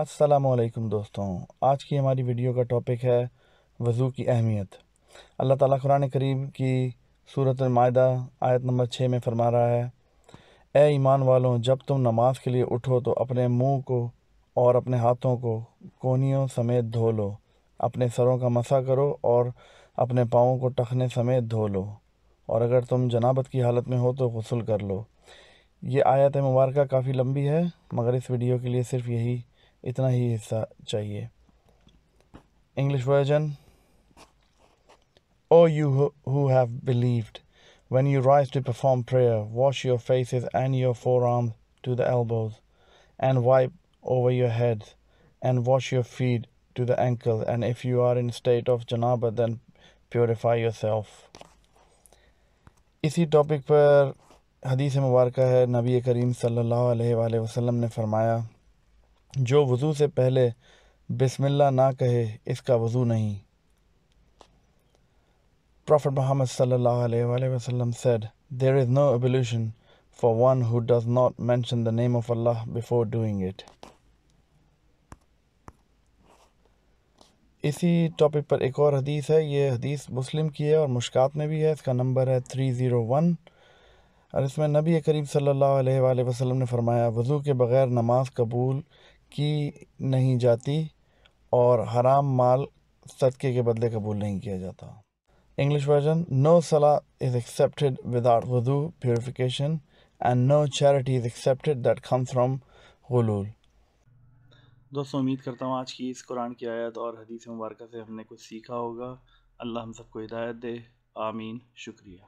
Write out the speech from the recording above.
असलकम दोस्तों आज की हमारी वीडियो का टॉपिक है वज़ू की अहमियत अल्लाह ताला कुरान करीम की सूरत मायदा आयत नंबर छः में फरमा रहा है ए ईमान वालों जब तुम नमाज के लिए उठो तो अपने मुंह को और अपने हाथों को कोनियों समेत धो लो अपने सरों का मसा करो और अपने पाओं को टखने समेत धो लो और अगर तुम जनाबत की हालत में हो तो गसल कर लो ये आयत मुबारक काफ़ी लंबी है मगर इस वीडियो के लिए सिर्फ यही इतना ही हिस्सा चाहिए English version O you who have believed, when you rise to perform prayer, wash your faces and your forearms to the elbows, and wipe over your heads, and wash your feet to the ankle, and if you are in state of janaba, then purify yourself. इसी topic पर हदीस मुबारक है नबी करीम सल्लल्लाहु अलैहि वसल्लम ने फरमाया जो वज़ू से पहले बिस्मिल्लाह ना कहे इसका वज़ू नहीं prophet Muhammad وسلم said there is no ablution for one who does not mention the name of Allah before doing it इसी टॉपिक पर एक और हदीस है ये हदीस मुस्लिम की है और मुश्कात में भी है इसका नंबर है थ्री ज़ीरो वन और इसमें नबी करीम सल्लल्लाहु अलैहि वसल्लम ने फरमाया वज़ू के बग़ैर नमाज कबूल की नहीं जाती और हराम माल सदक़े के बदले कबूल नहीं किया जाता English version no salah is accepted without wudu purification and no charity is accepted that come from ghulul दोस्तों उम्मीद करता हूँ आज की इस कुरान की आयत और हदीस मुबारक से हमने कुछ सीखा होगा अल्लाह हम सबको हिदायत दे आमीन शुक्रिया